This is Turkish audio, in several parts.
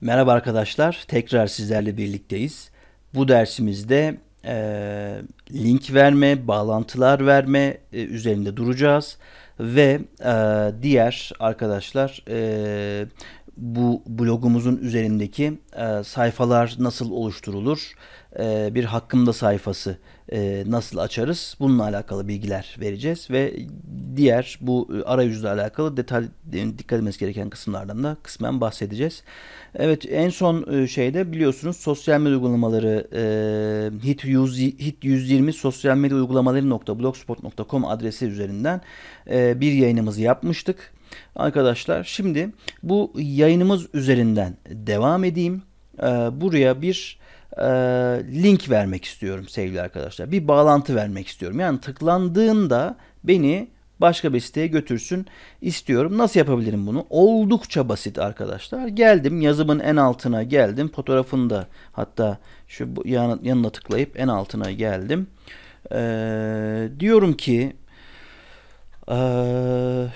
Merhaba arkadaşlar, tekrar sizlerle birlikteyiz. Bu dersimizde e, link verme, bağlantılar verme e, üzerinde duracağız ve e, diğer arkadaşlar e, bu blogumuzun üzerindeki e, sayfalar nasıl oluşturulur e, bir hakkımda sayfası e, nasıl açarız? Bununla alakalı bilgiler vereceğiz ve diğer bu e, arayüzle alakalı detay dikkat etmemiz gereken kısımlardan da kısmen bahsedeceğiz. Evet en son şeyde biliyorsunuz sosyal medya uygulamaları hit, 100, hit 120 sosyal medya uygulamaları.blogspot.com adresi üzerinden bir yayınımızı yapmıştık. Arkadaşlar şimdi bu yayınımız üzerinden devam edeyim. buraya bir e, link vermek istiyorum sevgili arkadaşlar. Bir bağlantı vermek istiyorum. Yani tıklandığında beni başka bir siteye götürsün istiyorum. Nasıl yapabilirim bunu? Oldukça basit arkadaşlar. Geldim yazımın en altına geldim. fotoğrafında hatta şu yan yanına tıklayıp en altına geldim. Ee, diyorum ki ee,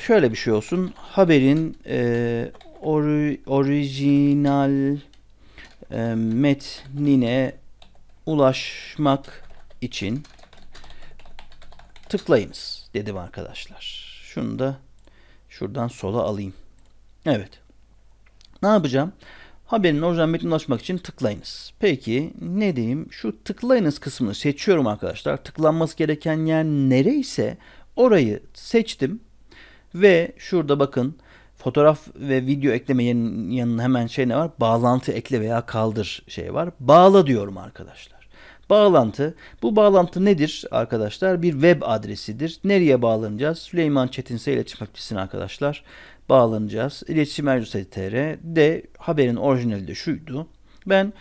şöyle bir şey olsun. Haberin e, ori, orijinal ee, metnine ulaşmak için tıklayınız dedim arkadaşlar. Şunu da şuradan sola alayım. Evet. Ne yapacağım? Haberin orijinal metnine ulaşmak için tıklayınız. Peki ne diyeyim? Şu tıklayınız kısmını seçiyorum arkadaşlar. Tıklanması gereken yer nereyse orayı seçtim. Ve şurada bakın fotoğraf ve video ekleme yanına hemen şey ne var? Bağlantı ekle veya kaldır şey var. Bağla diyorum arkadaşlar. Bağlantı. Bu bağlantı nedir arkadaşlar? Bir web adresidir. Nereye bağlanacağız? Süleyman Çetinse iletişim akçesine arkadaşlar bağlanacağız. İletişim Ercüse.tr de haberin orijinali de şuydu. Ben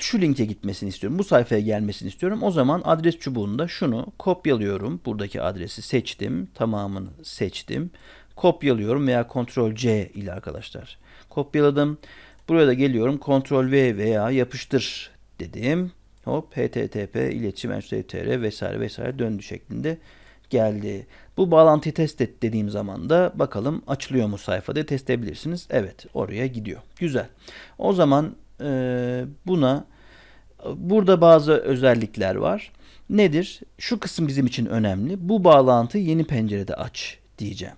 şu linke gitmesini istiyorum. Bu sayfaya gelmesini istiyorum. O zaman adres çubuğunda şunu kopyalıyorum. Buradaki adresi seçtim. Tamamını seçtim kopyalıyorum veya Ctrl C ile arkadaşlar. Kopyaladım. Buraya da geliyorum Ctrl V veya yapıştır dedim. Hop http iletişim enstitütr vesaire vesaire döndü şeklinde geldi. Bu bağlantı test et dediğim zaman da bakalım açılıyor mu sayfa diye test edebilirsiniz. Evet oraya gidiyor. Güzel. O zaman e, buna burada bazı özellikler var. Nedir? Şu kısım bizim için önemli. Bu bağlantı yeni pencerede aç diyeceğim.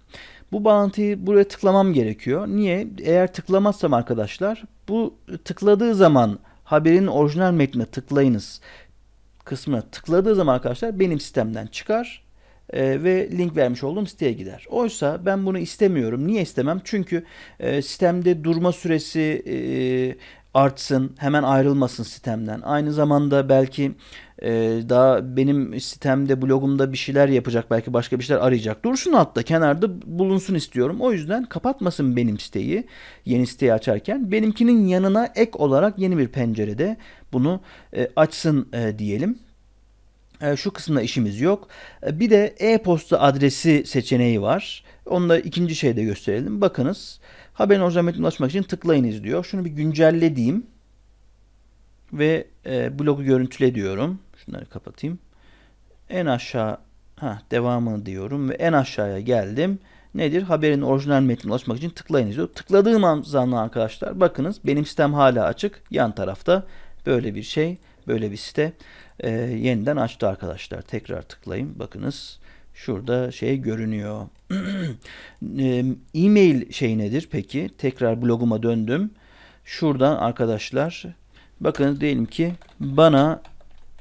Bu bağlantıyı buraya tıklamam gerekiyor. Niye? Eğer tıklamazsam arkadaşlar bu tıkladığı zaman haberin orijinal metnine tıklayınız kısmına tıkladığı zaman arkadaşlar benim sistemden çıkar e, ve link vermiş olduğum siteye gider. Oysa ben bunu istemiyorum. Niye istemem? Çünkü e, sistemde durma süresi, e, artsın, hemen ayrılmasın sistemden. Aynı zamanda belki e, daha benim sistemde, blogumda bir şeyler yapacak, belki başka bir şeyler arayacak. Dursun altta, kenarda bulunsun istiyorum. O yüzden kapatmasın benim siteyi, yeni siteyi açarken. Benimkinin yanına ek olarak yeni bir pencerede bunu e, açsın e, diyelim. E, şu kısımda işimiz yok. E, bir de e-posta adresi seçeneği var. Onu da ikinci şeyde gösterelim. Bakınız Haberin orijinal metnine ulaşmak için tıklayınız diyor. Şunu bir güncelle Ve e, blogu görüntüle diyorum. Şunları kapatayım. En aşağı ha, devamını diyorum ve en aşağıya geldim. Nedir? Haberin orijinal metnine ulaşmak için tıklayınız diyor. Tıkladığım an arkadaşlar bakınız benim sistem hala açık. Yan tarafta böyle bir şey, böyle bir site. E, yeniden açtı arkadaşlar. Tekrar tıklayayım. Bakınız Şurada şey görünüyor. E-mail şey nedir peki? Tekrar bloguma döndüm. Şuradan arkadaşlar bakın diyelim ki bana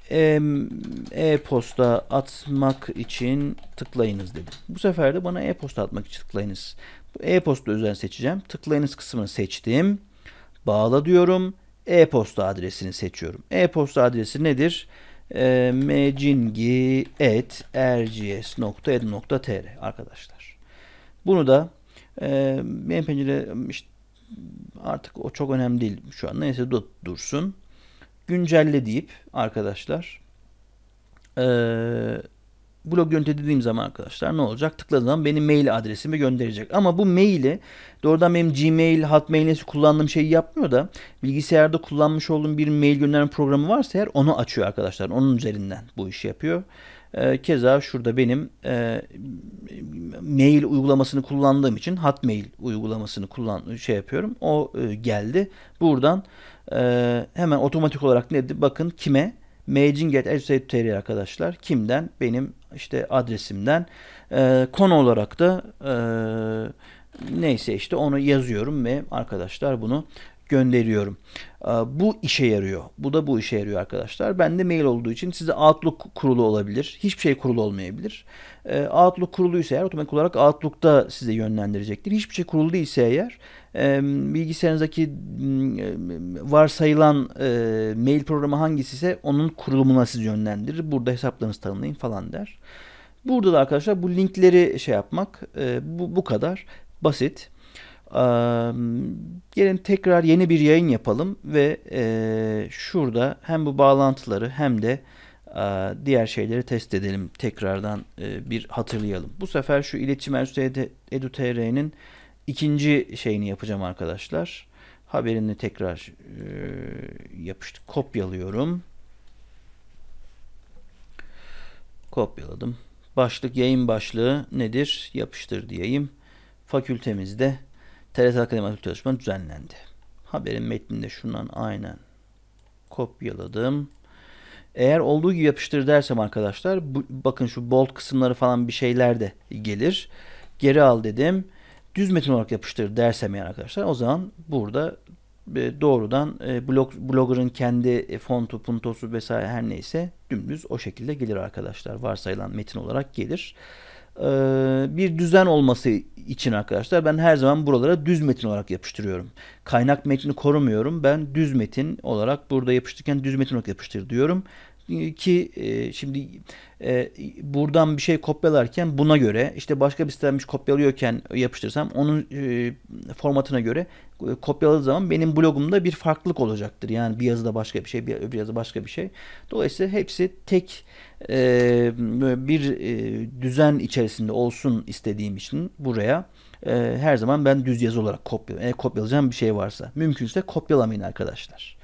e-posta atmak için tıklayınız dedim. Bu sefer de bana e-posta atmak için tıklayınız. E-posta üzerinden seçeceğim. Tıklayınız kısmını seçtim. Bağla diyorum. E-posta adresini seçiyorum. E-posta adresi nedir? e, mcingi.erciyes.edu.tr arkadaşlar. Bunu da e, benim pencere işte artık o çok önemli değil şu an. Neyse dur, dursun. Güncelle deyip arkadaşlar e, blog yöntemi dediğim zaman arkadaşlar ne olacak? Tıkladığım zaman benim mail adresimi gönderecek. Ama bu maili doğrudan benim Gmail, Hotmail neyse kullandığım şeyi yapmıyor da bilgisayarda kullanmış olduğum bir mail gönderme programı varsa eğer onu açıyor arkadaşlar. Onun üzerinden bu işi yapıyor. E, keza şurada benim e, mail uygulamasını kullandığım için Hotmail uygulamasını kullan şey yapıyorum. O e, geldi. Buradan e, hemen otomatik olarak ne dedi Bakın kime? Maging at arkadaşlar. Kimden? Benim işte adresimden e, konu olarak da e, neyse işte onu yazıyorum ve arkadaşlar bunu gönderiyorum. Bu işe yarıyor. Bu da bu işe yarıyor arkadaşlar. Ben de mail olduğu için size Outlook kurulu olabilir. Hiçbir şey kurulu olmayabilir. Ee, Outlook kuruluysa eğer otomatik olarak Outlook'ta size yönlendirecektir. Hiçbir şey kurulu değilse eğer e, bilgisayarınızdaki mm, e, varsayılan e, mail programı hangisi ise onun kurulumuna sizi yönlendirir. Burada hesaplarınızı tanımlayın falan der. Burada da arkadaşlar bu linkleri şey yapmak bu, bu kadar basit. Gelin tekrar yeni bir yayın yapalım ve e, şurada hem bu bağlantıları hem de e, diğer şeyleri test edelim. Tekrardan e, bir hatırlayalım. Bu sefer şu iletişim enstitüsü edu.tr'nin ikinci şeyini yapacağım arkadaşlar. Haberini tekrar yapıştık. Kopyalıyorum. Kopyaladım. Başlık yayın başlığı nedir? Yapıştır diyeyim. Fakültemizde TRT Akademik çalışma düzenlendi. Haberin metninde şundan aynen kopyaladım. Eğer olduğu gibi yapıştır dersem arkadaşlar bu, bakın şu bold kısımları falan bir şeyler de gelir. Geri al dedim. Düz metin olarak yapıştır dersem yani arkadaşlar o zaman burada e, doğrudan e, blog, blogger'ın kendi fontu, puntosu vesaire her neyse dümdüz o şekilde gelir arkadaşlar. Varsayılan metin olarak gelir. E, bir düzen olması için arkadaşlar ben her zaman buralara düz metin olarak yapıştırıyorum. Kaynak metni korumuyorum. Ben düz metin olarak burada yapıştırırken düz metin olarak yapıştır diyorum ki e, şimdi e, buradan bir şey kopyalarken buna göre işte başka bir sitenmiş şey kopyalıyorken yapıştırsam onun e, formatına göre e, kopyaladığı zaman benim blogumda bir farklılık olacaktır. Yani bir yazıda başka bir şey, bir öbür yazıda başka bir şey. Dolayısıyla hepsi tek e, bir e, düzen içerisinde olsun istediğim için buraya e, her zaman ben düz yazı olarak kopyalıyorum. E, kopyalayacağım bir şey varsa. Mümkünse kopyalamayın arkadaşlar.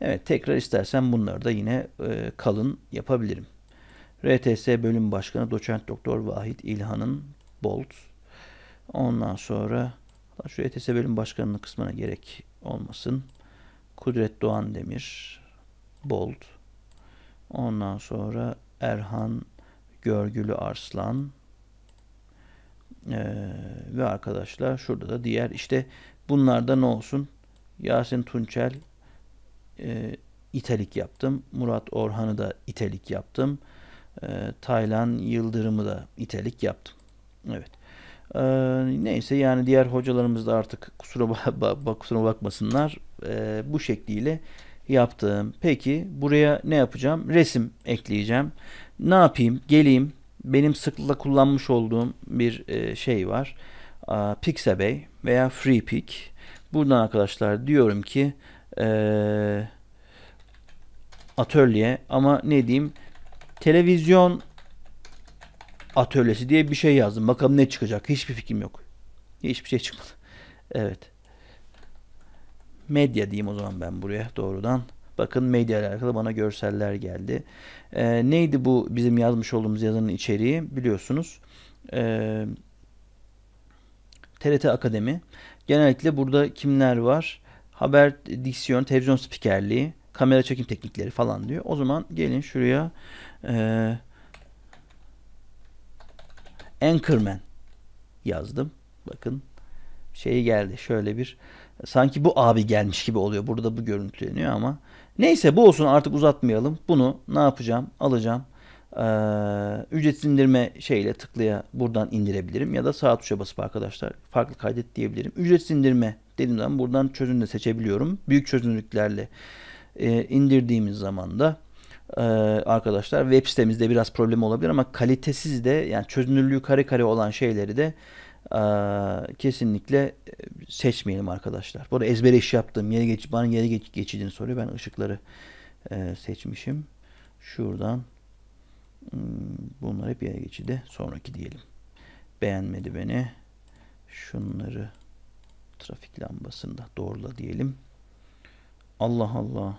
Evet tekrar istersen bunları da yine e, kalın yapabilirim. RTS Bölüm Başkanı Doçent Doktor Vahit İlhan'ın Bolt. Ondan sonra şu RTS Bölüm Başkanı'nın kısmına gerek olmasın. Kudret Doğan Demir Bolt. Ondan sonra Erhan Görgülü Arslan ee, ve arkadaşlar şurada da diğer işte bunlardan olsun Yasin Tunçel e, ee, italik yaptım. Murat Orhan'ı da italik yaptım. E, Taylan Yıldırım'ı da italik yaptım. Evet. E, neyse yani diğer hocalarımız da artık kusura, bak, kusura bakmasınlar. E, bu şekliyle yaptım. Peki buraya ne yapacağım? Resim ekleyeceğim. Ne yapayım? Geleyim. Benim sıklıkla kullanmış olduğum bir e, şey var. Pixabay veya FreePic. Buradan arkadaşlar diyorum ki e, atölye ama ne diyeyim televizyon atölyesi diye bir şey yazdım. Bakalım ne çıkacak. Hiçbir fikrim yok. Hiçbir şey çıkmadı. Evet. Medya diyeyim o zaman ben buraya doğrudan. Bakın medya ile alakalı bana görseller geldi. Ee, neydi bu bizim yazmış olduğumuz yazının içeriği biliyorsunuz. Ee, TRT Akademi. Genellikle burada kimler var? haber, diksiyon, televizyon spikerliği, kamera çekim teknikleri falan diyor. O zaman gelin şuraya e, Anchorman yazdım. Bakın şey geldi. Şöyle bir sanki bu abi gelmiş gibi oluyor. Burada bu görüntüleniyor ama neyse bu olsun artık uzatmayalım. Bunu ne yapacağım? Alacağım. Ee, ücretsiz indirme şeyle tıklaya buradan indirebilirim ya da sağ tuşa basıp arkadaşlar farklı kaydet diyebilirim. ücret indirme Dediğim zaman buradan çözüm de seçebiliyorum. Büyük çözünürlüklerle e, indirdiğimiz zaman da e, arkadaşlar web sitemizde biraz problem olabilir ama kalitesiz de yani çözünürlüğü kare kare olan şeyleri de e, kesinlikle e, seçmeyelim arkadaşlar. Burada arada ezbere iş yaptığım yere geç, bana yere geç, geçidini soruyor. Ben ışıkları e, seçmişim. Şuradan hmm, bunlar hep yere geçidi. Sonraki diyelim. Beğenmedi beni. Şunları trafik lambasında doğrula diyelim. Allah Allah.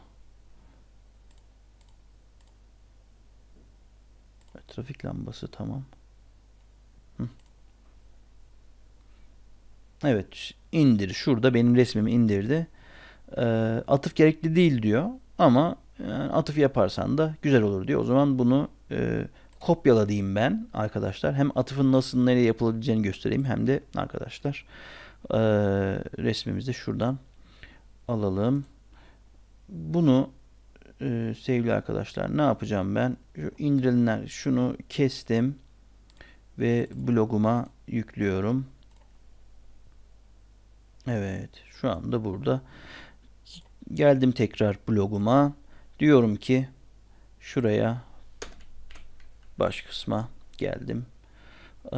E, trafik lambası tamam. Hı. Evet indir. Şurada benim resmimi indirdi. E, atıf gerekli değil diyor. Ama yani e, atıf yaparsan da güzel olur diyor. O zaman bunu e, kopyala diyeyim ben arkadaşlar. Hem atıfın nasıl nereye yapılabileceğini göstereyim hem de arkadaşlar. Arkadaşlar e, resmimizi şuradan alalım. Bunu e, sevgili arkadaşlar ne yapacağım ben? Şu indirilenler şunu kestim ve bloguma yüklüyorum. Evet şu anda burada geldim tekrar bloguma diyorum ki şuraya baş kısma geldim ee,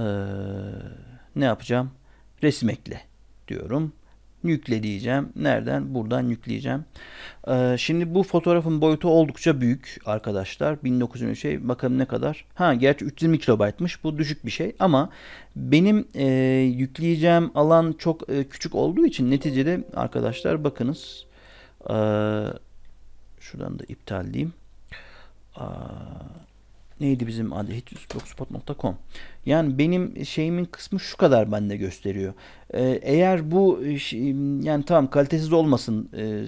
ne yapacağım resim ekle diyorum. Yükle diyeceğim. Nereden? Buradan yükleyeceğim. Ee, şimdi bu fotoğrafın boyutu oldukça büyük arkadaşlar. 1900 şey bakalım ne kadar. Ha gerçi 320 kilobaytmış. Bu düşük bir şey ama benim e, yükleyeceğim alan çok e, küçük olduğu için neticede arkadaşlar bakınız. Ee, şuradan da iptal diyeyim. Aa, neydi bizim adı hitusblogspot.com yani benim şeyimin kısmı şu kadar bende gösteriyor. Ee, eğer bu e, yani tamam kalitesiz olmasın, e,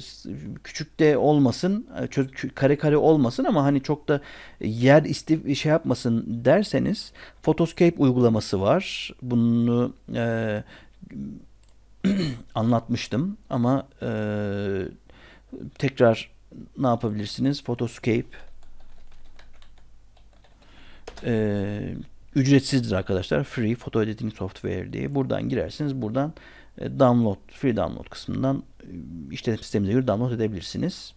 küçük de olmasın, e, kare kare olmasın ama hani çok da yer istif şey yapmasın derseniz Photoscape uygulaması var. Bunu e, anlatmıştım ama e, tekrar ne yapabilirsiniz? Photoscape e, ücretsizdir arkadaşlar. Free Photo Editing Software diye. Buradan girersiniz. Buradan e, download, free download kısmından e, işletim sistemine göre download edebilirsiniz.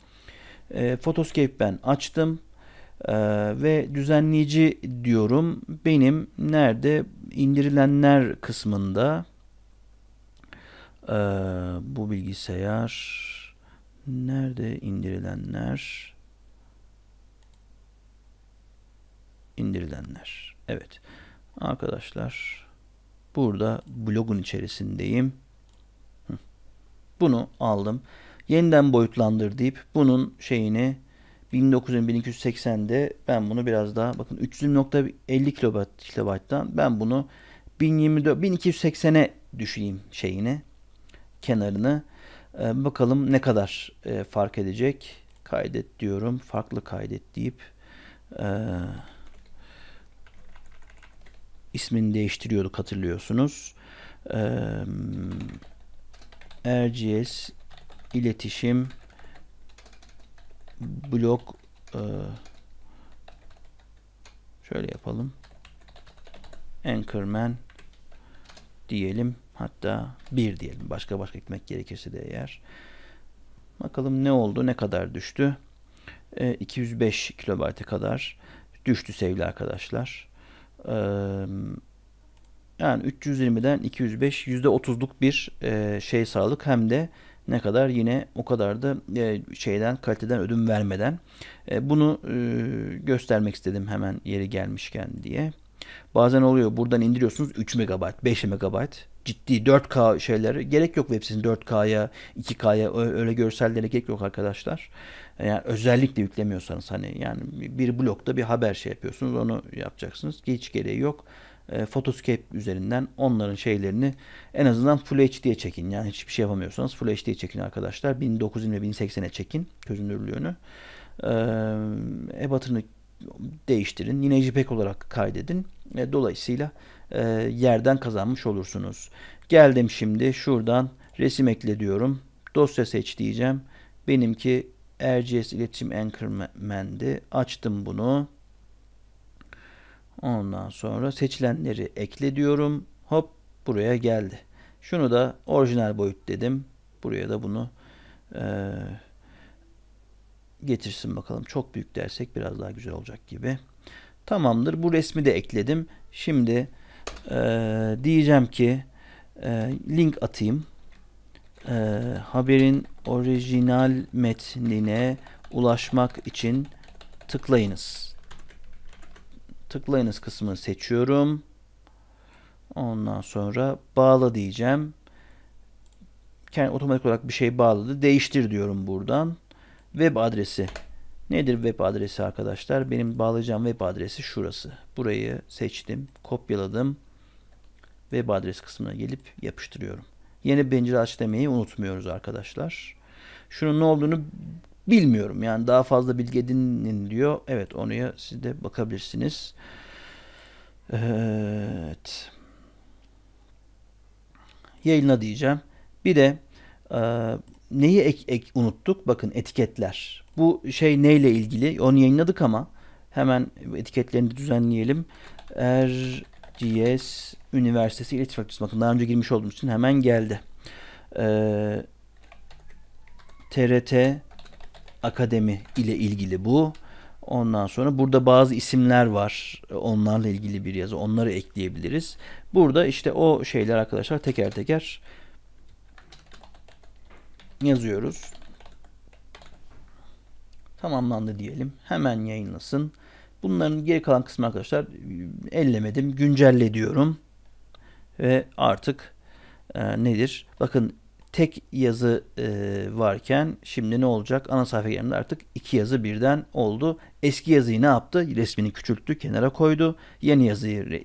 E, Photoscape ben açtım. Ee, ve düzenleyici diyorum benim nerede indirilenler kısmında e, bu bilgisayar nerede indirilenler indirilenler. Evet. Arkadaşlar burada blogun içerisindeyim. Bunu aldım. Yeniden boyutlandır deyip bunun şeyini 1900 ben bunu biraz daha bakın 300.50 kilobayttan ben bunu 1024 1280'e düşeyim şeyini kenarını ee, bakalım ne kadar e, fark edecek kaydet diyorum farklı kaydet deyip eee ismini değiştiriyorduk hatırlıyorsunuz. Ee, RGS iletişim blok e, şöyle yapalım. Anchorman diyelim. Hatta bir diyelim. Başka başka gitmek gerekirse de eğer. Bakalım ne oldu? Ne kadar düştü? E, 205 kilobayte kadar düştü sevgili arkadaşlar yani 320'den 205 %30'luk bir e, şey sağlık Hem de ne kadar yine o kadar da e, şeyden kaliteden ödün vermeden. E, bunu e, göstermek istedim hemen yeri gelmişken diye. Bazen oluyor buradan indiriyorsunuz 3 MB, 5 MB ciddi 4K şeyleri gerek yok web sitesinin 4K'ya, 2K'ya öyle görsellere gerek yok arkadaşlar. Yani özellikle yüklemiyorsanız hani yani bir blokta bir haber şey yapıyorsunuz onu yapacaksınız ki hiç gereği yok. E, Photoscape üzerinden onların şeylerini en azından Full HD'ye çekin. Yani hiçbir şey yapamıyorsanız Full HD'ye çekin arkadaşlar. 1920 1080'e çekin çözünürlüğünü. E, ebatını değiştirin. Yine JPEG olarak kaydedin. E, dolayısıyla e, yerden kazanmış olursunuz. Geldim şimdi şuradan resim ekle diyorum. Dosya seç diyeceğim. Benimki RGS iletişim Anchorman'di. Açtım bunu. Ondan sonra seçilenleri ekle diyorum. Hop buraya geldi. Şunu da orijinal boyut dedim. Buraya da bunu e, getirsin bakalım. Çok büyük dersek biraz daha güzel olacak gibi. Tamamdır. Bu resmi de ekledim. Şimdi e, diyeceğim ki e, link atayım e, haberin orijinal metnine ulaşmak için tıklayınız. Tıklayınız kısmını seçiyorum. Ondan sonra bağla diyeceğim. Kendi otomatik olarak bir şey bağladı. Değiştir diyorum buradan. Web adresi. Nedir web adresi arkadaşlar? Benim bağlayacağım web adresi şurası. Burayı seçtim, kopyaladım. Web adres kısmına gelip yapıştırıyorum. Yeni bencil aç demeyi unutmuyoruz arkadaşlar. Şunun ne olduğunu bilmiyorum. Yani daha fazla bilgi edinin diyor. Evet onuya siz de bakabilirsiniz. Evet. Yayınla diyeceğim. Bir de e, neyi ek, ek unuttuk? Bakın etiketler. Bu şey neyle ilgili? Onu yayınladık ama hemen etiketlerini düzenleyelim. Er GS Üniversitesi İletişim Fakültesi bakın daha önce girmiş olduğum için hemen geldi. Ee, TRT Akademi ile ilgili bu. Ondan sonra burada bazı isimler var. Onlarla ilgili bir yazı. Onları ekleyebiliriz. Burada işte o şeyler arkadaşlar teker teker yazıyoruz. Tamamlandı diyelim. Hemen yayınlasın. Bunların geri kalan kısmı arkadaşlar e, ellemedim. Güncelle diyorum. Ve artık e, nedir? Bakın tek yazı e, varken şimdi ne olacak? Ana sayfa yerinde artık iki yazı birden oldu. Eski yazıyı ne yaptı? Resmini küçülttü, kenara koydu. Yeni yazıyı, e,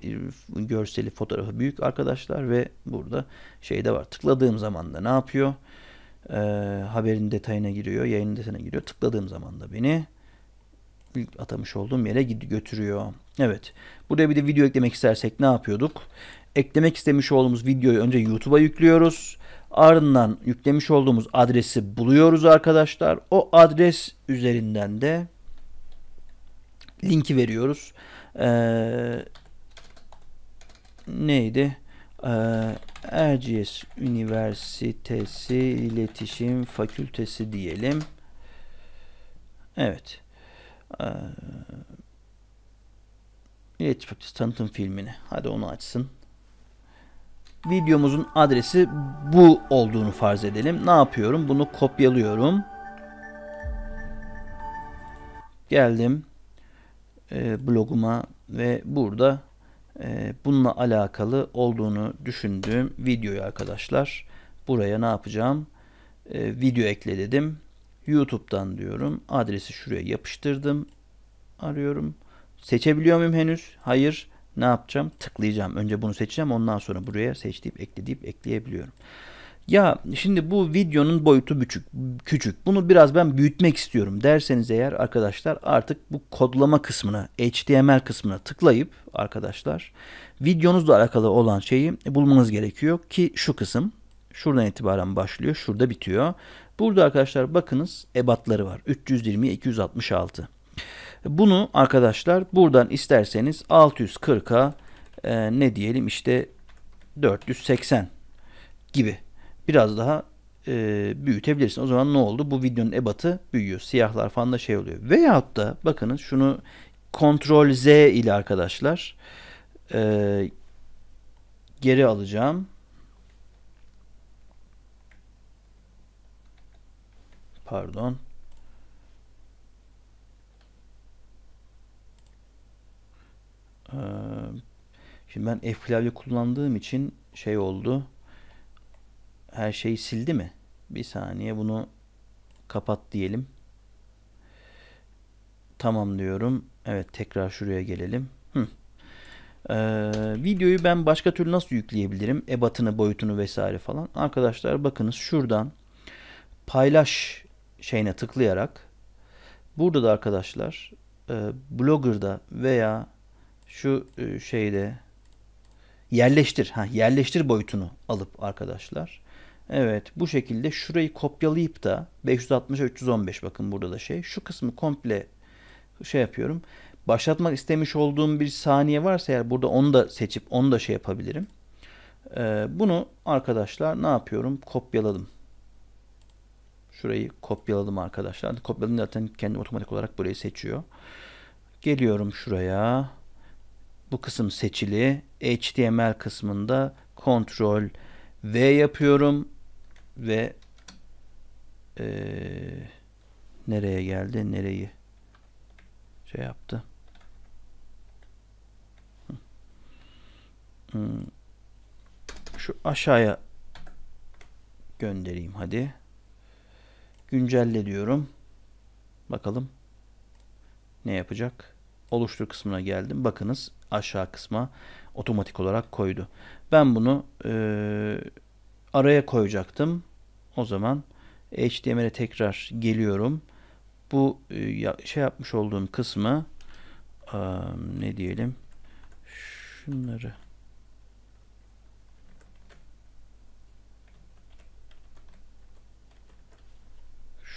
görseli, fotoğrafı büyük arkadaşlar ve burada şey de var. Tıkladığım zaman da ne yapıyor? E, haberin detayına giriyor, yayın detayına giriyor. Tıkladığım zaman da beni atamış olduğum yere götürüyor. Evet. Buraya bir de video eklemek istersek ne yapıyorduk? Eklemek istemiş olduğumuz videoyu önce YouTube'a yüklüyoruz. Ardından yüklemiş olduğumuz adresi buluyoruz arkadaşlar. O adres üzerinden de linki veriyoruz. Ee, neydi? Ee, Üniversitesi İletişim Fakültesi diyelim. Evet. Ee, Milliyetçi tanıtım filmini. Hadi onu açsın. Videomuzun adresi bu olduğunu farz edelim. Ne yapıyorum? Bunu kopyalıyorum. Geldim e, bloguma ve burada e, bununla alakalı olduğunu düşündüğüm videoyu arkadaşlar buraya ne yapacağım? E, video ekle dedim. YouTube'dan diyorum. Adresi şuraya yapıştırdım. Arıyorum. Seçebiliyor muyum henüz? Hayır. Ne yapacağım? Tıklayacağım. Önce bunu seçeceğim. Ondan sonra buraya seç deyip ekle deyip ekleyebiliyorum. Ya şimdi bu videonun boyutu küçük, küçük. Bunu biraz ben büyütmek istiyorum derseniz eğer arkadaşlar artık bu kodlama kısmına, HTML kısmına tıklayıp arkadaşlar videonuzla alakalı olan şeyi bulmanız gerekiyor ki şu kısım şuradan itibaren başlıyor, şurada bitiyor. Burada arkadaşlar bakınız ebatları var. 320'ye 266. Bunu arkadaşlar buradan isterseniz 640'a e, ne diyelim işte 480 gibi biraz daha e, büyütebilirsin. O zaman ne oldu? Bu videonun ebatı büyüyor. Siyahlar falan da şey oluyor. Veyahut da bakınız şunu Ctrl Z ile arkadaşlar e, geri alacağım. pardon. Ee, şimdi ben F klavye kullandığım için şey oldu. Her şeyi sildi mi? Bir saniye bunu kapat diyelim. Tamam diyorum. Evet tekrar şuraya gelelim. Ee, videoyu ben başka türlü nasıl yükleyebilirim? Ebatını, boyutunu vesaire falan. Arkadaşlar bakınız şuradan paylaş şeyine tıklayarak burada da arkadaşlar e, Blogger'da veya şu e, şeyde yerleştir. Ha, yerleştir boyutunu alıp arkadaşlar. Evet bu şekilde şurayı kopyalayıp da 560'a 315 bakın burada da şey. Şu kısmı komple şey yapıyorum. Başlatmak istemiş olduğum bir saniye varsa eğer burada onu da seçip onu da şey yapabilirim. Ee, bunu arkadaşlar ne yapıyorum? Kopyaladım. Şurayı kopyaladım arkadaşlar. Kopyaladım zaten kendi otomatik olarak burayı seçiyor. Geliyorum şuraya. Bu kısım seçili. HTML kısmında Ctrl V yapıyorum ve e, nereye geldi? Nereyi şey yaptı? Şu aşağıya göndereyim hadi. Güncelle diyorum. Bakalım ne yapacak? Oluştur kısmına geldim. Bakınız aşağı kısma otomatik olarak koydu. Ben bunu e, araya koyacaktım. O zaman HTML'e tekrar geliyorum. Bu e, şey yapmış olduğum kısmı e, ne diyelim? Şunları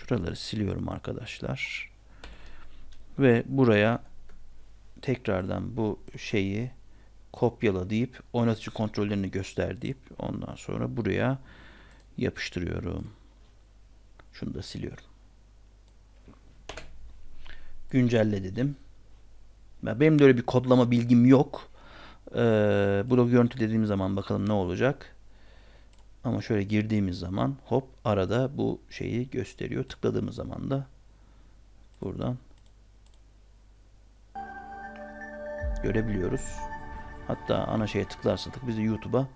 Şuraları siliyorum arkadaşlar. Ve buraya tekrardan bu şeyi kopyala deyip oynatıcı kontrollerini göster deyip ondan sonra buraya yapıştırıyorum. Şunu da siliyorum. Güncelle dedim. Benim de öyle bir kodlama bilgim yok. Ee, blog görüntü dediğim zaman bakalım ne olacak. Ama şöyle girdiğimiz zaman hop arada bu şeyi gösteriyor. Tıkladığımız zaman da buradan görebiliyoruz. Hatta ana şeye tıklarsak bizi YouTube'a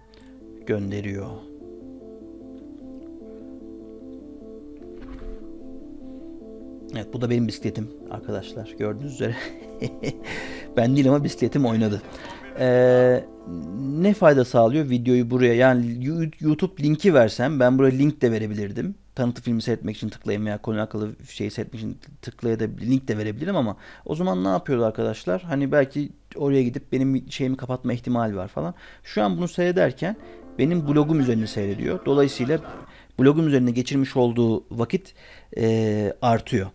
gönderiyor. Evet bu da benim bisikletim arkadaşlar gördüğünüz üzere. ben değil ama bisikletim oynadı. Ee, ne fayda sağlıyor videoyu buraya? Yani YouTube linki versem ben buraya link de verebilirdim. Tanıtı filmi seyretmek için tıklayayım veya konu alakalı şeyi seyretmek için tıklayabilirim, link de verebilirim ama o zaman ne yapıyordu arkadaşlar? Hani belki oraya gidip benim şeyimi kapatma ihtimali var falan. Şu an bunu seyrederken benim blogum üzerinde seyrediyor. Dolayısıyla blogum üzerine geçirmiş olduğu vakit e, artıyor.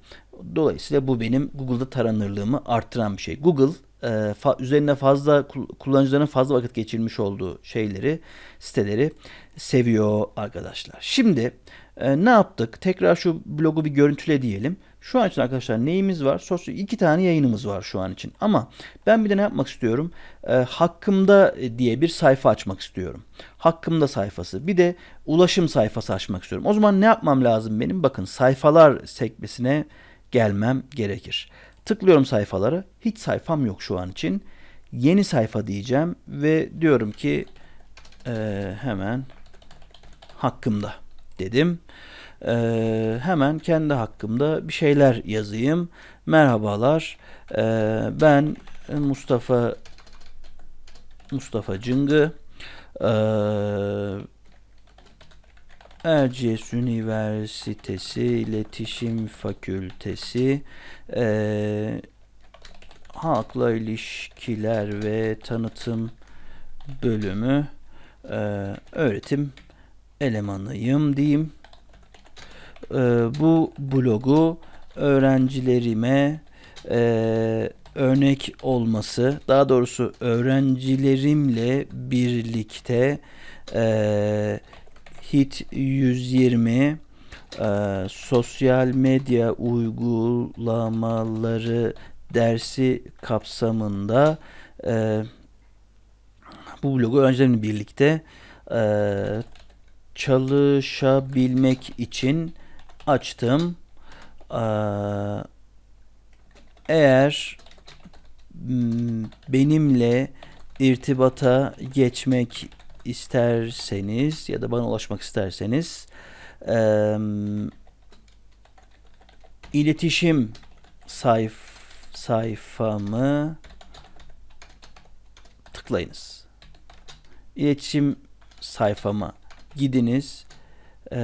Dolayısıyla bu benim Google'da taranırlığımı arttıran bir şey. Google e, fa, üzerine fazla kullanıcıların fazla vakit geçirmiş olduğu şeyleri, siteleri seviyor arkadaşlar. Şimdi e, ne yaptık? Tekrar şu blogu bir görüntüle diyelim. Şu an için arkadaşlar neyimiz var? Sosyal iki tane yayınımız var şu an için. Ama ben bir de ne yapmak istiyorum? E, hakkımda e, diye bir sayfa açmak istiyorum. Hakkımda sayfası. Bir de ulaşım sayfası açmak istiyorum. O zaman ne yapmam lazım benim? Bakın sayfalar sekmesine gelmem gerekir. Tıklıyorum sayfaları. Hiç sayfam yok şu an için. Yeni sayfa diyeceğim ve diyorum ki e, hemen hakkımda dedim. E, hemen kendi hakkımda bir şeyler yazayım. Merhabalar. E, ben Mustafa Mustafa Cıngı. Eee Erciyes Üniversitesi İletişim Fakültesi e, Halkla İlişkiler ve Tanıtım Bölümü e, öğretim elemanıyım diyeyim. E, bu blogu öğrencilerime e, örnek olması, daha doğrusu öğrencilerimle birlikte e, Hit 120 e, sosyal medya uygulamaları dersi kapsamında e, bu blogu öğrencilerimle birlikte e, çalışabilmek için açtım. E, eğer benimle irtibata geçmek isterseniz ya da bana ulaşmak isterseniz e, iletişim sayf sayfamı tıklayınız. İletişim sayfama gidiniz e,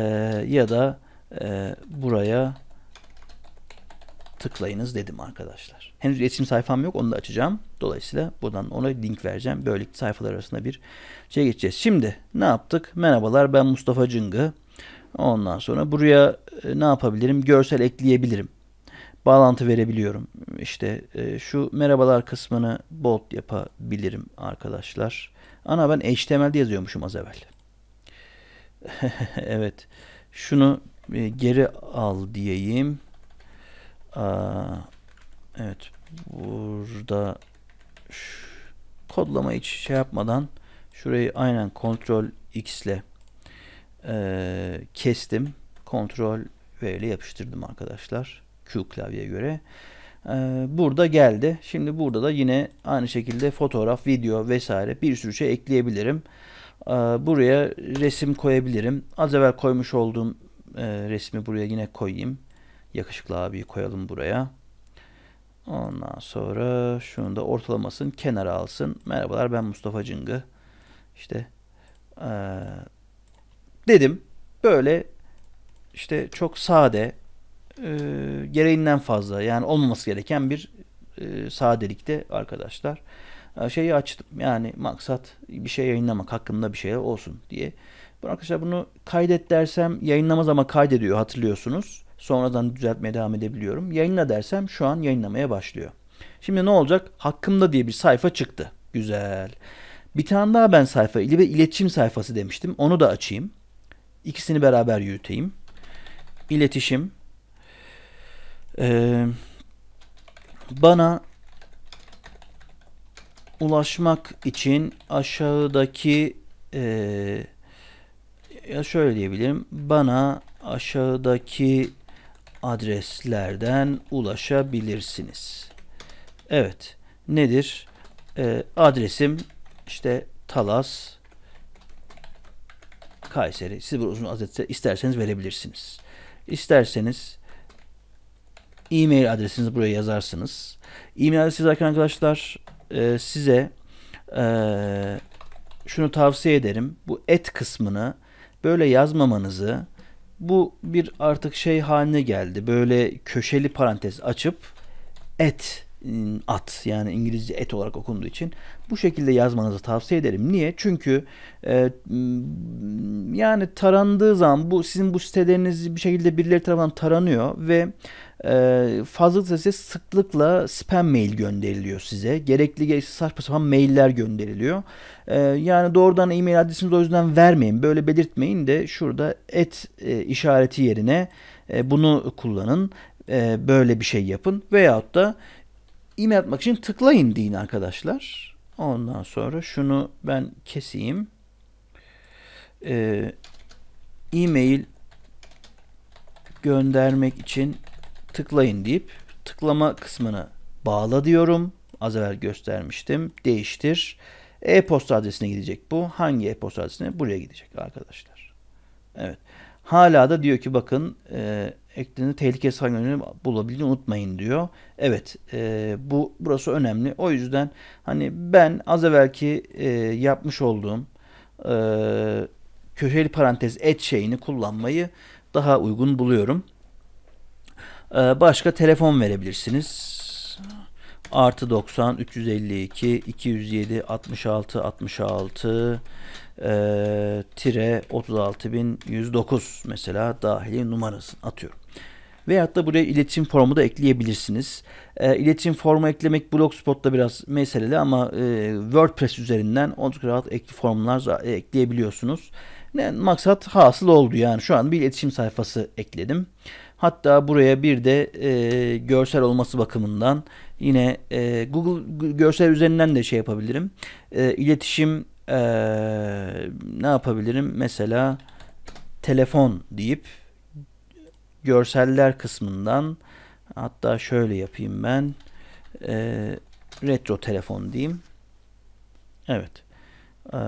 ya da e, buraya tıklayınız dedim arkadaşlar. Henüz iletişim sayfam yok onu da açacağım. Dolayısıyla buradan ona link vereceğim. Böylelikle sayfalar arasında bir şey geçeceğiz. Şimdi ne yaptık? Merhabalar ben Mustafa Cıngı. Ondan sonra buraya e, ne yapabilirim? Görsel ekleyebilirim. Bağlantı verebiliyorum. İşte e, şu merhabalar kısmını bold yapabilirim arkadaşlar. Ana ben HTML'de yazıyormuşum az evvel. evet. Şunu e, geri al diyeyim. Evet burada kodlama hiç şey yapmadan şurayı aynen kontrol x ile e, kestim. Kontrol V ile yapıştırdım arkadaşlar. Q klavyeye göre. E, burada geldi. Şimdi burada da yine aynı şekilde fotoğraf, video vesaire bir sürü şey ekleyebilirim. E, buraya resim koyabilirim. Az evvel koymuş olduğum e, resmi buraya yine koyayım. Yakışıklı abiyi koyalım buraya. Ondan sonra şunu da ortalamasını kenara alsın. Merhabalar ben Mustafa Cıngı. İşte ee, dedim böyle işte çok sade e, gereğinden fazla yani olmaması gereken bir e, sadelikte arkadaşlar e, şeyi açtım. Yani maksat bir şey yayınlamak hakkında bir şey olsun diye. Bu arkadaşlar bunu kaydet dersem yayınlamaz ama kaydediyor hatırlıyorsunuz. Sonradan düzeltmeye devam edebiliyorum. Yayınla dersem şu an yayınlamaya başlıyor. Şimdi ne olacak? Hakkımda diye bir sayfa çıktı. Güzel. Bir tane daha ben sayfa ve iletişim sayfası demiştim. Onu da açayım. İkisini beraber yürüteyim. İletişim. Ee, bana ulaşmak için aşağıdaki e, ya şöyle diyebilirim. Bana aşağıdaki adreslerden ulaşabilirsiniz. Evet. Nedir? E, adresim işte Talas Kayseri. Siz bu uzun adresi isterseniz verebilirsiniz. İsterseniz e-mail adresinizi buraya yazarsınız. E-mail adresi yazarken arkadaşlar e, size e, şunu tavsiye ederim. Bu et kısmını böyle yazmamanızı bu bir artık şey haline geldi. Böyle köşeli parantez açıp et Iı, at yani İngilizce et olarak okunduğu için bu şekilde yazmanızı tavsiye ederim. Niye? Çünkü e, yani tarandığı zaman bu sizin bu siteleriniz bir şekilde birileri tarafından taranıyor ve e, fazlalıkla size sıklıkla spam mail gönderiliyor size. Gerekli gereksiz saçma sapan mailler gönderiliyor. E, yani doğrudan e-mail adresinizi o yüzden vermeyin. Böyle belirtmeyin de şurada et e, işareti yerine e, bunu kullanın. E, böyle bir şey yapın. Veyahut da e atmak için tıklayın deyin arkadaşlar. Ondan sonra şunu ben keseyim. Ee, e-mail göndermek için tıklayın deyip tıklama kısmını bağla diyorum. Az evvel göstermiştim. Değiştir. E-posta adresine gidecek bu. Hangi e-posta adresine? Buraya gidecek arkadaşlar. Evet. Hala da diyor ki bakın e, eklenir tehlikesi hangi bulabildiğini unutmayın diyor. Evet e, bu burası önemli. O yüzden hani ben az evvelki e, yapmış olduğum e, köşeli parantez et şeyini kullanmayı daha uygun buluyorum. E, başka telefon verebilirsiniz. Artı 90 352 207 66 66 e, tire 36109 mesela dahili numarasını atıyorum. Veyahut da buraya iletişim formu da ekleyebilirsiniz. E, iletişim formu eklemek Blogspot'ta biraz meseleli ama e, WordPress üzerinden oldukça rahat ekli formlar e, ekleyebiliyorsunuz. Yani maksat hasıl oldu yani şu an bir iletişim sayfası ekledim. Hatta buraya bir de e, görsel olması bakımından yine e, Google görsel üzerinden de şey yapabilirim. E, iletişim ee, ne yapabilirim? Mesela telefon deyip görseller kısmından hatta şöyle yapayım ben e, retro telefon diyeyim. Evet. E,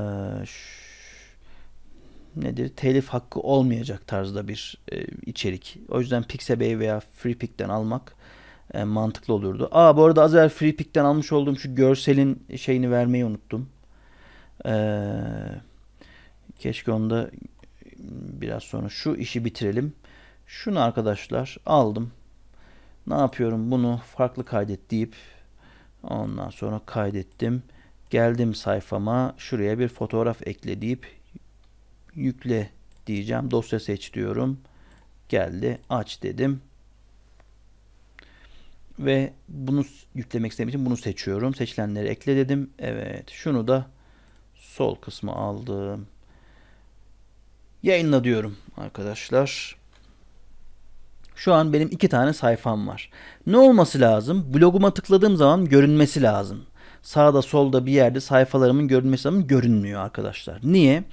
nedir? Telif hakkı olmayacak tarzda bir e, içerik. O yüzden Pixabay veya FreePic'ten almak e, mantıklı olurdu. Aa bu arada az evvel FreePic'ten almış olduğum şu görselin şeyini vermeyi unuttum. Ee, keşke onda biraz sonra şu işi bitirelim. Şunu arkadaşlar aldım. Ne yapıyorum? Bunu farklı kaydet deyip ondan sonra kaydettim. Geldim sayfama. Şuraya bir fotoğraf ekle deyip yükle diyeceğim. Dosya seç diyorum. Geldi. Aç dedim. Ve bunu yüklemek istediğim için bunu seçiyorum. Seçilenleri ekle dedim. Evet. Şunu da sol kısmı aldım. Yayınla diyorum arkadaşlar. Şu an benim iki tane sayfam var. Ne olması lazım? Bloguma tıkladığım zaman görünmesi lazım. Sağda solda bir yerde sayfalarımın görünmesi lazım. Görünmüyor arkadaşlar. Niye?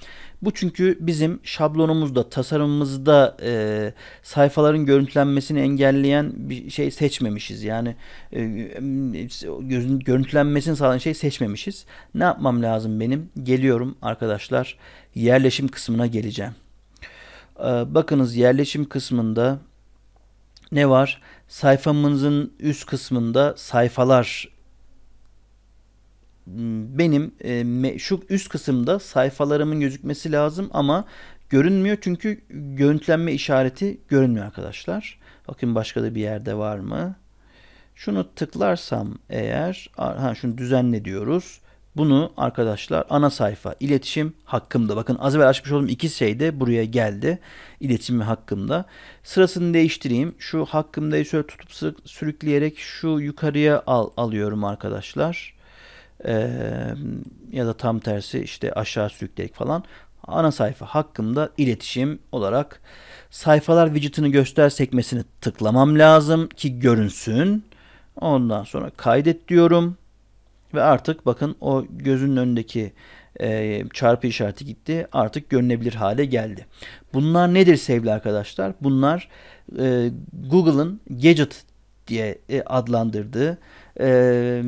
Bu çünkü bizim şablonumuzda, tasarımımızda e, sayfaların görüntülenmesini engelleyen bir şey seçmemişiz. Yani e, görüntülenmesini sağlayan şey seçmemişiz. Ne yapmam lazım benim? Geliyorum arkadaşlar yerleşim kısmına geleceğim. E, bakınız yerleşim kısmında ne var? Sayfamızın üst kısmında sayfalar benim e, şu üst kısımda sayfalarımın gözükmesi lazım ama görünmüyor çünkü görüntülenme işareti görünmüyor arkadaşlar. Bakın başka da bir yerde var mı? Şunu tıklarsam eğer ha şunu düzenle diyoruz. Bunu arkadaşlar ana sayfa iletişim hakkımda. Bakın az evvel açmış olduğum iki şey de buraya geldi. İletişim hakkımda. Sırasını değiştireyim. Şu hakkımdayı şöyle tutup sürükleyerek şu yukarıya al, alıyorum arkadaşlar e, ya da tam tersi işte aşağı sürükleyerek falan ana sayfa hakkında iletişim olarak sayfalar widgetini göster sekmesini tıklamam lazım ki görünsün. Ondan sonra kaydet diyorum ve artık bakın o gözünün önündeki e, çarpı işareti gitti. Artık görünebilir hale geldi. Bunlar nedir sevgili arkadaşlar? Bunlar e, Google'ın Gadget diye e, adlandırdığı ee,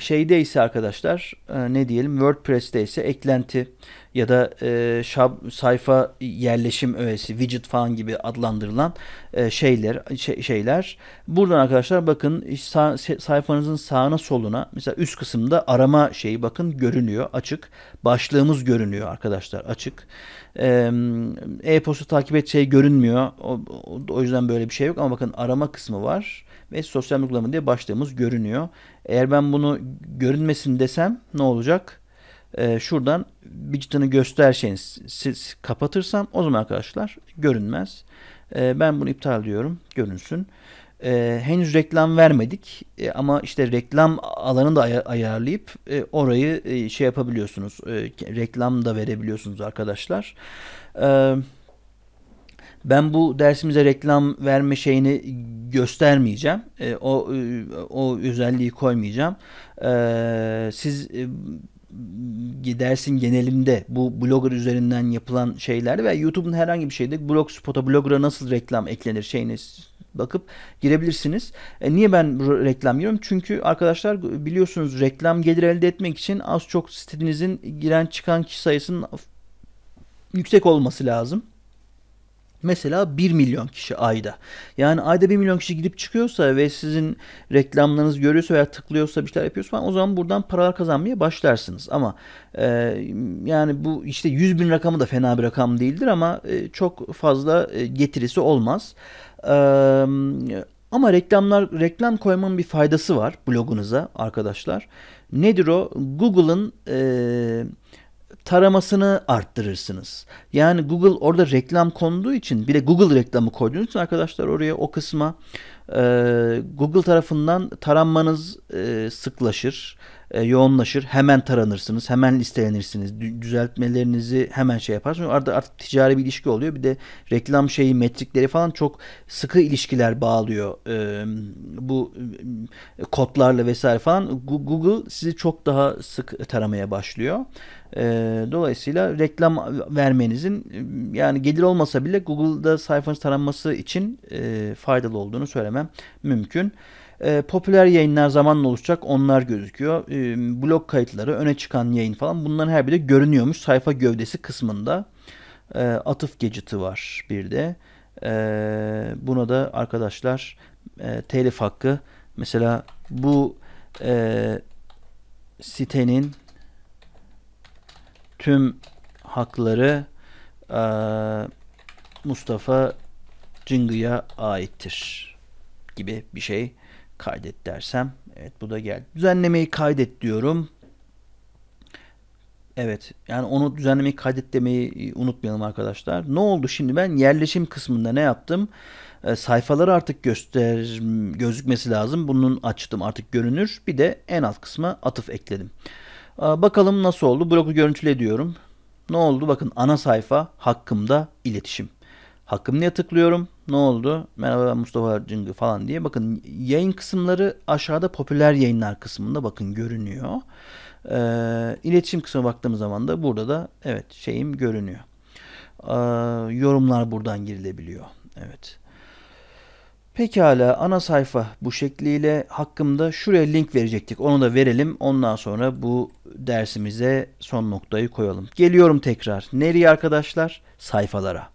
şeyde ise arkadaşlar e, ne diyelim WordPress'te ise eklenti ya da e, şab, sayfa yerleşim öğesi widget falan gibi adlandırılan e, şeyler şey, şeyler. Buradan arkadaşlar bakın sağ, sayfanızın sağına soluna mesela üst kısımda arama şeyi bakın görünüyor açık. Başlığımız görünüyor arkadaşlar açık. E-posta takip et şey görünmüyor. O, o, o yüzden böyle bir şey yok ama bakın arama kısmı var ve sosyal uygulama diye başlığımız görünüyor. Eğer ben bunu görünmesin desem ne olacak? Ee, şuradan widget'ını göster şeyini siz kapatırsam o zaman arkadaşlar görünmez. Ee, ben bunu iptal diyorum. Görünsün. Ee, henüz reklam vermedik ee, ama işte reklam alanını da ay ayarlayıp e, orayı e, şey yapabiliyorsunuz. E, reklam da verebiliyorsunuz arkadaşlar. Evet. Ben bu dersimize reklam verme şeyini göstermeyeceğim. E, o e, o özelliği koymayacağım. E, siz e, dersin genelinde bu blogger üzerinden yapılan şeyler ve YouTube'un herhangi bir şeyde Blogspot'a, blogger'a nasıl reklam eklenir şeyini bakıp girebilirsiniz. E, niye ben reklam giriyorum? Çünkü arkadaşlar biliyorsunuz reklam gelir elde etmek için az çok sitenizin giren çıkan kişi sayısının yüksek olması lazım. Mesela 1 milyon kişi ayda. Yani ayda 1 milyon kişi gidip çıkıyorsa ve sizin reklamlarınızı görüyorsa veya tıklıyorsa bir şeyler yapıyorsa falan o zaman buradan paralar kazanmaya başlarsınız. Ama e, yani bu işte 100 bin rakamı da fena bir rakam değildir ama e, çok fazla e, getirisi olmaz. E, ama reklamlar reklam koymanın bir faydası var blogunuza arkadaşlar. Nedir o? Google'ın... E, taramasını arttırırsınız. Yani Google orada reklam konduğu için bir de Google reklamı koyduğunuz için arkadaşlar oraya o kısma e, Google tarafından taranmanız e, sıklaşır e, yoğunlaşır. Hemen taranırsınız. Hemen listelenirsiniz. Düzeltmelerinizi hemen şey yaparsınız. Arada artık ticari bir ilişki oluyor. Bir de reklam şeyi, metrikleri falan çok sıkı ilişkiler bağlıyor. E, bu e, kodlarla vesaire falan. Google sizi çok daha sık taramaya başlıyor. dolayısıyla reklam vermenizin yani gelir olmasa bile Google'da sayfanız taranması için e, faydalı olduğunu söylemem mümkün. E, popüler yayınlar zamanla oluşacak onlar gözüküyor. E, blog kayıtları, öne çıkan yayın falan bunların her biri görünüyormuş sayfa gövdesi kısmında. E, atıf geciti var bir de. E, buna da arkadaşlar e, telif hakkı mesela bu e, sitenin tüm hakları e, Mustafa Cıngı'ya aittir gibi bir şey Kaydet dersem. Evet bu da geldi. Düzenlemeyi kaydet diyorum. Evet yani onu düzenlemeyi kaydet demeyi e, unutmayalım arkadaşlar. Ne oldu şimdi ben yerleşim kısmında ne yaptım? E, sayfaları artık göster gözükmesi lazım. Bunun açtım artık görünür. Bir de en alt kısma atıf ekledim. E, bakalım nasıl oldu? Bloku görüntüle diyorum. Ne oldu? Bakın ana sayfa hakkımda iletişim. Hakkım diye tıklıyorum ne oldu? Merhaba ben Mustafa Cıngı falan diye. Bakın yayın kısımları aşağıda popüler yayınlar kısmında bakın görünüyor. Ee, iletişim kısmına baktığım zaman da burada da evet şeyim görünüyor. Ee, yorumlar buradan girilebiliyor. Evet. Pekala ana sayfa bu şekliyle hakkımda şuraya link verecektik. Onu da verelim. Ondan sonra bu dersimize son noktayı koyalım. Geliyorum tekrar. Nereye arkadaşlar? Sayfalara.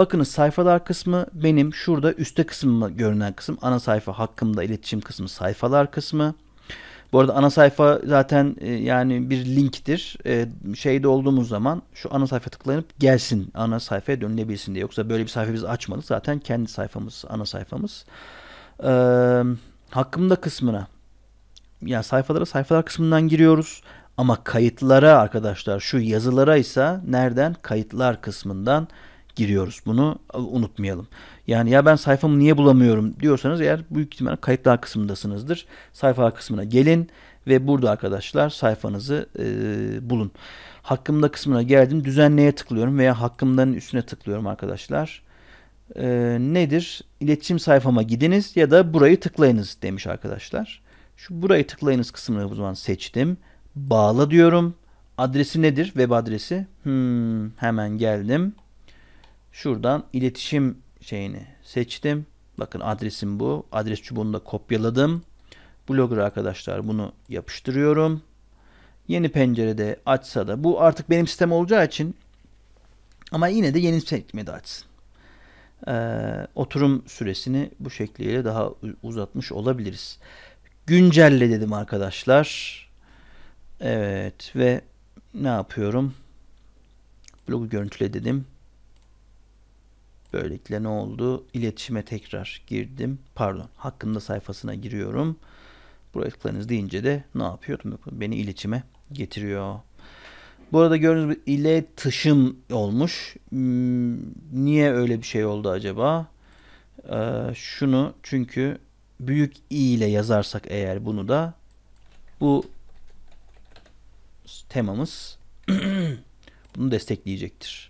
Bakınız sayfalar kısmı benim şurada üstte kısmı görünen kısım. Ana sayfa hakkımda iletişim kısmı sayfalar kısmı. Bu arada ana sayfa zaten e, yani bir linktir. E, şeyde olduğumuz zaman şu ana sayfa tıklanıp gelsin ana sayfaya dönülebilsin diye. Yoksa böyle bir sayfa biz açmadık. Zaten kendi sayfamız ana sayfamız. E, hakkımda kısmına yani sayfalara sayfalar kısmından giriyoruz. Ama kayıtlara arkadaşlar şu yazılara ise nereden? Kayıtlar kısmından giriyoruz. Bunu unutmayalım. Yani ya ben sayfamı niye bulamıyorum diyorsanız eğer büyük ihtimal kayıtlar kısmındasınızdır. sayfa kısmına gelin ve burada arkadaşlar sayfanızı e, bulun. Hakkımda kısmına geldim. Düzenleye tıklıyorum veya hakkımdanın üstüne tıklıyorum arkadaşlar. E, nedir? İletişim sayfama gidiniz ya da burayı tıklayınız demiş arkadaşlar. Şu burayı tıklayınız kısmını bu zaman seçtim. Bağla diyorum. Adresi nedir? Web adresi. Hmm, hemen geldim. Şuradan iletişim şeyini seçtim. Bakın adresim bu. Adres çubuğunu da kopyaladım. Blogger arkadaşlar bunu yapıştırıyorum. Yeni pencerede açsa da bu artık benim sistem olacağı için ama yine de yeni sekmede açsın. Ee, oturum süresini bu şekliyle daha uzatmış olabiliriz. Güncelle dedim arkadaşlar. Evet ve ne yapıyorum? Blogu görüntüle dedim. Böylelikle ne oldu? İletişime tekrar girdim. Pardon, hakkında sayfasına giriyorum. Buraya tıklayınız deyince de ne yapıyor? Beni iletişime getiriyor. Bu arada gördüğünüz gibi iletişim olmuş. Hmm, niye öyle bir şey oldu acaba? Ee, şunu çünkü büyük i ile yazarsak eğer bunu da bu temamız bunu destekleyecektir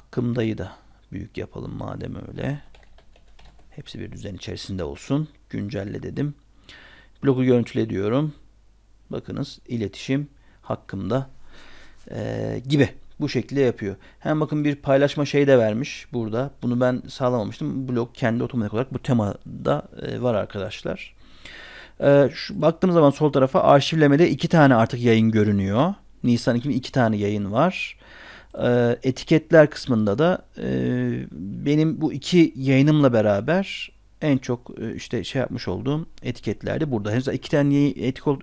hakkımdayı da büyük yapalım madem öyle. Hepsi bir düzen içerisinde olsun. Güncelle dedim. Bloku görüntüle diyorum. Bakınız iletişim hakkımda e, gibi bu şekilde yapıyor. Hem bakın bir paylaşma şeyi de vermiş burada. Bunu ben sağlamamıştım. Blok kendi otomatik olarak bu temada e, var arkadaşlar. E, şu, baktığımız zaman sol tarafa arşivlemede iki tane artık yayın görünüyor. Nisan 2002 iki tane yayın var. Ee, etiketler kısmında da e, benim bu iki yayınımla beraber en çok e, işte şey yapmış olduğum etiketlerde burada. Henüz iki tane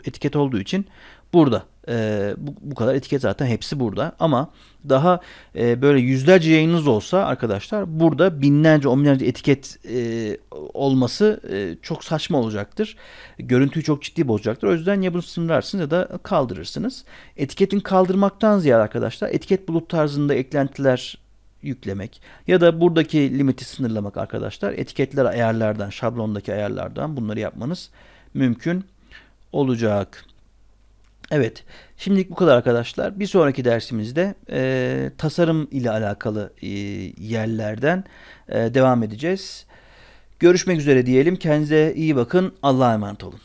etiket olduğu için burada. E, bu, bu kadar etiket zaten hepsi burada. Ama daha e, böyle yüzlerce yayınınız olsa arkadaşlar burada binlerce on binlerce etiket e, olması e, çok saçma olacaktır. Görüntüyü çok ciddi bozacaktır. O yüzden ya bunu sınırlarsınız ya da kaldırırsınız. Etiketin kaldırmaktan ziyade arkadaşlar etiket bulut tarzında eklentiler yüklemek ya da buradaki limiti sınırlamak arkadaşlar. Etiketler ayarlardan, şablondaki ayarlardan bunları yapmanız mümkün olacak. Evet, şimdilik bu kadar arkadaşlar. Bir sonraki dersimizde e, tasarım ile alakalı e, yerlerden e, devam edeceğiz. Görüşmek üzere diyelim. Kendinize iyi bakın. Allah'a emanet olun.